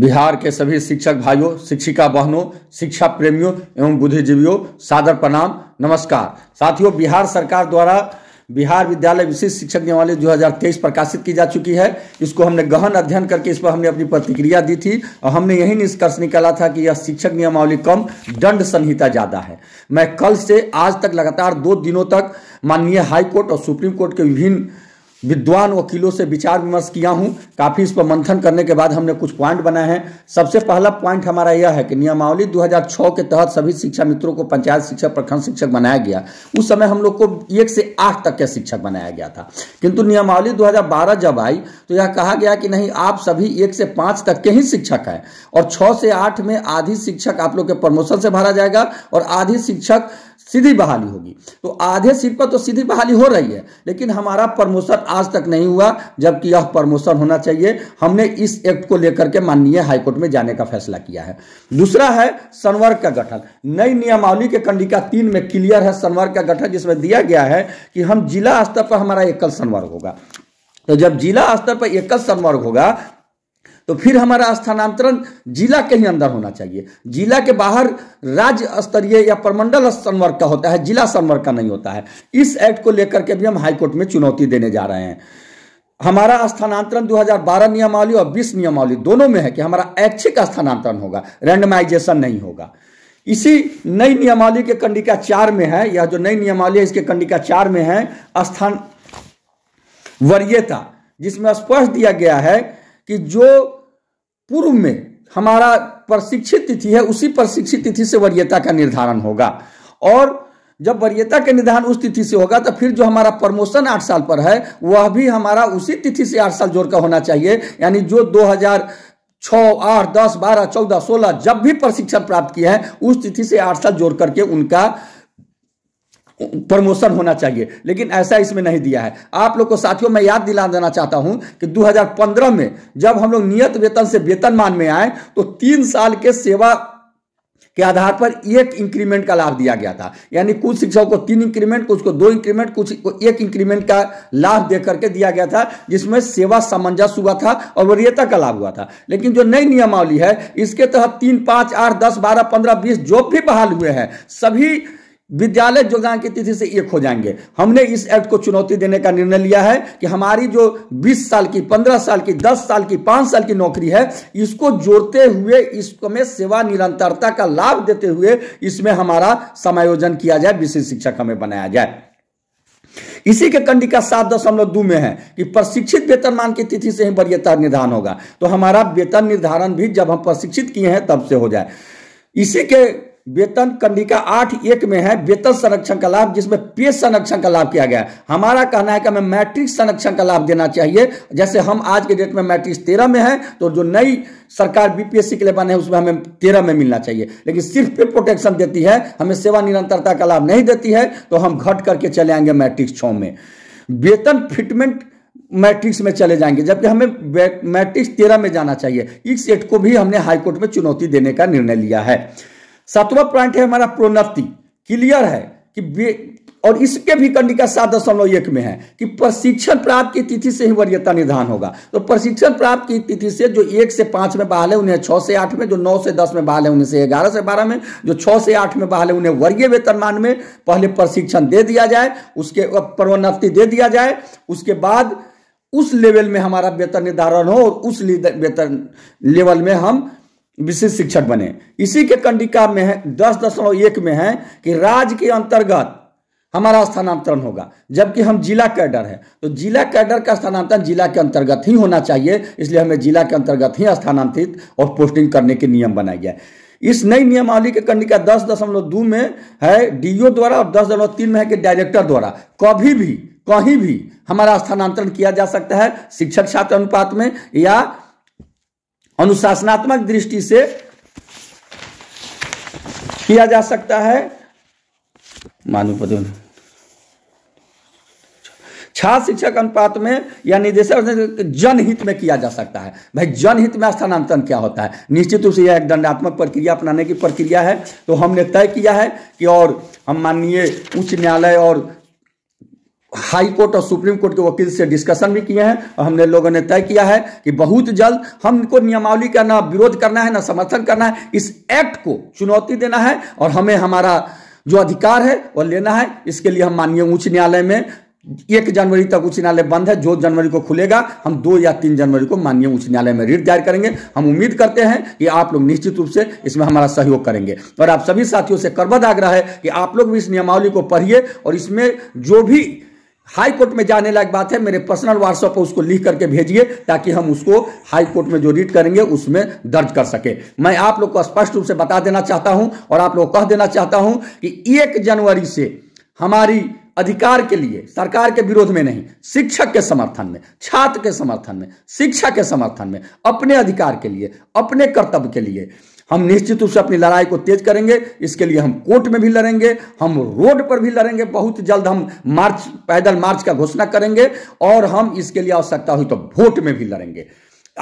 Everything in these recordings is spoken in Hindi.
बिहार के सभी शिक्षक भाइयों शिक्षिका बहनों शिक्षा प्रेमियों एवं बुद्धिजीवियों सादर प्रणाम नमस्कार साथियों बिहार सरकार द्वारा बिहार विद्यालय विशिष्ट शिक्षक नियमावली 2023 प्रकाशित की जा चुकी है इसको हमने गहन अध्ययन करके इस पर हमने अपनी प्रतिक्रिया दी थी और हमने यही निष्कर्ष निकाला था कि यह शिक्षक नियमावली कम दंड संहिता ज़्यादा है मैं कल से आज तक लगातार दो दिनों तक माननीय हाईकोर्ट और सुप्रीम कोर्ट के विभिन्न विद्वान वकीलों से विचार विमर्श किया हूं काफ़ी इस पर मंथन करने के बाद हमने कुछ पॉइंट बनाए हैं सबसे पहला पॉइंट हमारा यह है कि नियमावली 2006 के तहत सभी शिक्षा मित्रों को पंचायत शिक्षक प्रखंड शिक्षक बनाया गया उस समय हम लोग को एक से आठ तक के शिक्षक बनाया गया था किंतु नियमावली 2012 जब आई तो यह कहा गया कि नहीं आप सभी एक से पाँच तक के ही शिक्षक हैं और छः से आठ में आधी शिक्षक आप लोग के प्रमोशन से भरा जाएगा और आधी शिक्षक सीधी बहाली होगी तो आधे सीट पर तो सीधी बहाली हो रही है लेकिन हमारा प्रमोशन आज तक नहीं हुआ जबकि यह प्रमोशन होना चाहिए हमने इस एक्ट को लेकर के माननीय हाईकोर्ट में जाने का फैसला किया है दूसरा है संवर्ग का गठन नई नियमावली के कंडिका तीन में क्लियर है संवर्ग का गठन जिसमें दिया गया है कि हम जिला स्तर पर हमारा एकल संवर्ग होगा तो जब जिला स्तर पर एकल संवर्ग होगा तो फिर हमारा स्थानांतरण जिला के ही अंदर होना चाहिए जिला के बाहर राज्य स्तरीय या प्रमंडल संवर्ग का होता है जिला संवर्ग का नहीं होता है इस एक्ट को लेकर के भी हम हाईकोर्ट में चुनौती देने जा रहे हैं हमारा स्थानांतरण 2012 नियमावली और 20 नियमावली दोनों में है कि हमारा ऐच्छिक स्थानांतरण होगा रैंडमाइजेशन नहीं होगा इसी नई नियमावली के कंडिका चार में है या जो नई नियमावली है इसके कंडिका चार में है स्थान वरीयता जिसमें स्पष्ट दिया गया है कि जो पूर्व में हमारा प्रशिक्षित तिथि है उसी प्रशिक्षित तिथि से वरीयता का निर्धारण होगा और जब वरीयता का निर्धारण उस तिथि से होगा तो फिर जो हमारा प्रमोशन आठ साल पर है वह भी हमारा उसी तिथि से आठ साल जोड़कर होना चाहिए यानी जो दो हजार छः आठ दस बारह चौदह सोलह जब भी प्रशिक्षण प्राप्त किया है उस तिथि से आठ साल जोड़ करके उनका प्रमोशन होना चाहिए लेकिन ऐसा इसमें नहीं दिया है आप लोग को साथियों मैं याद दिला देना चाहता हूं कि 2015 में जब हम लोग नियत वेतन से वेतन मान में आए तो तीन साल के सेवा के आधार पर एक इंक्रीमेंट का लाभ दिया गया था यानी कुछ शिक्षकों को तीन इंक्रीमेंट कुछ को दो इंक्रीमेंट कुछ को एक इंक्रीमेंट का लाभ दे करके दिया गया था जिसमें सेवा सामंजस्य हुआ था और वरीयता का लाभ हुआ था लेकिन जो नई नियमावली है इसके तहत तीन पाँच आठ दस बारह पंद्रह बीस जो भी बहाल हुए हैं सभी विद्यालय योगदान की तिथि से एक हो जाएंगे हमने इस एक्ट को चुनौती देने का निर्णय लिया है कि हमारी जो 20 साल की 15 साल की 10 साल की 5 साल की नौकरी है इसको जोड़ते हुए इसमें सेवा निरंतरता का लाभ देते हुए इसमें हमारा समायोजन किया जाए विशेष शिक्षक हमें बनाया जाए इसी के कंडिका सात दशमलव दो में है कि प्रशिक्षित वेतनमान की तिथि से ही वरीयता निर्धारण होगा तो हमारा वेतन निर्धारण भी जब हम प्रशिक्षित किए हैं तब से हो जाए इसी के वेतन कंडिका आठ एक में है वेतन संरक्षण का लाभ जिसमें पे संरक्षण का लाभ किया गया है हमारा कहना है कि हमें मैट्रिक संरक्षण का लाभ देना चाहिए जैसे हम आज के डेट में मैट्रिक तेरह में है तो जो नई सरकार बीपीएससी के लिए बने उसमें हमें तेरह में मिलना चाहिए लेकिन सिर्फ पे प्रोटेक्शन देती है हमें सेवा निरंतरता का लाभ नहीं देती है तो हम घट करके चले आएंगे मैट्रिक्स छ में वेतन फिटमेंट मैट्रिक्स में चले जाएंगे जबकि हमें मैट्रिक्स तेरह में जाना चाहिए इस सेट को भी हमने हाईकोर्ट में चुनौती देने का निर्णय लिया है सातवां पॉइंट है हमारा प्रोन्नति क्लियर है कि और इसके भी कंडिका सात दशमलव एक में है कि प्रशिक्षण प्राप्त की तिथि से ही वरीयता निर्धारण होगा तो प्रशिक्षण प्राप्त की तिथि से जो एक से पाँच में बहाल है उन्हें छह से आठ में जो नौ से दस में बहाल है उन्हें से ग्यारह से बारह में जो छः से आठ में बहाल है उन्हें वर्गीय वेतनमान में पहले प्रशिक्षण दे दिया जाए उसके प्रोन्नति दे दिया जाए उसके बाद उस लेवल में हमारा वेतन निर्धारण हो और उस वेतन लेवल में हम विशेष शिक्षक बने इसी के कंडिका में है दस दशमलव एक में है कि राज्य के अंतर्गत हमारा स्थानांतरण होगा जबकि हम जिला कैडर हैं तो जिला कैडर का स्थानांतरण जिला के अंतर्गत ही होना चाहिए इसलिए हमें जिला के अंतर्गत ही स्थानांतरित और पोस्टिंग करने के नियम बनाए गए इस नई नियमावली के कंडिका दस दशमलव दो में है डीओ द्वारा और दस दशमलव तीन में है कि डायरेक्टर द्वारा कभी भी कहीं भी हमारा स्थानांतरण किया जा सकता है शिक्षक छात्र अनुपात में या अनुशासनात्मक दृष्टि से किया जा सकता है मानव पदों छात्र शिक्षक अनुपात में या निदेशक जनहित में किया जा सकता है भाई जनहित में स्थानांतरण क्या होता है निश्चित रूप से यह एक दंडात्मक प्रक्रिया अपनाने की प्रक्रिया है तो हमने तय किया है कि और हम माननीय उच्च न्यायालय और हाई कोर्ट और सुप्रीम कोर्ट के वकील से डिस्कशन भी किए हैं और हमने लोगों ने तय किया है कि बहुत जल्द हमको नियमावली का ना विरोध करना है ना समर्थन करना है इस एक्ट को चुनौती देना है और हमें हमारा जो अधिकार है वह लेना है इसके लिए हम माननीय उच्च न्यायालय में एक जनवरी तक उच्च न्यायालय बंद है जो जनवरी को खुलेगा हम दो या तीन जनवरी को माननीय उच्च न्यायालय में रिट दायर करेंगे हम उम्मीद करते हैं कि आप लोग निश्चित रूप से इसमें हमारा सहयोग करेंगे और आप सभी साथियों से करबद आग्रह है कि आप लोग भी इस नियमावली को पढ़िए और इसमें जो भी हाई कोर्ट में जाने लायक बात है मेरे पर्सनल व्हाट्सएप पर उसको लिख करके भेजिए ताकि हम उसको हाई कोर्ट में जो रीड करेंगे उसमें दर्ज कर सके मैं आप लोग को स्पष्ट रूप से बता देना चाहता हूं और आप लोग कह देना चाहता हूं कि एक जनवरी से हमारी अधिकार के लिए सरकार के विरोध में नहीं शिक्षक के समर्थन में छात्र के समर्थन में शिक्षा के समर्थन में अपने अधिकार के लिए अपने कर्तव्य के लिए हम निश्चित रूप से अपनी लड़ाई को तेज करेंगे इसके लिए हम कोर्ट में भी लड़ेंगे हम रोड पर भी लड़ेंगे बहुत जल्द हम मार्च पैदल मार्च का घोषणा करेंगे और हम इसके लिए आवश्यकता हुई तो वोट में भी लड़ेंगे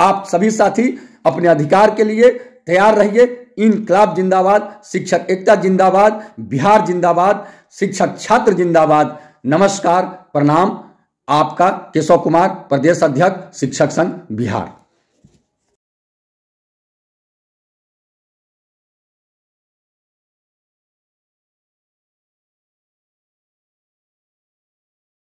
आप सभी साथी अपने अधिकार के लिए तैयार रहिए इनकलाब जिंदाबाद शिक्षक एकता जिंदाबाद बिहार जिंदाबाद शिक्षक छात्र जिंदाबाद नमस्कार प्रणाम आपका केशव कुमार प्रदेश अध्यक्ष शिक्षक संघ बिहार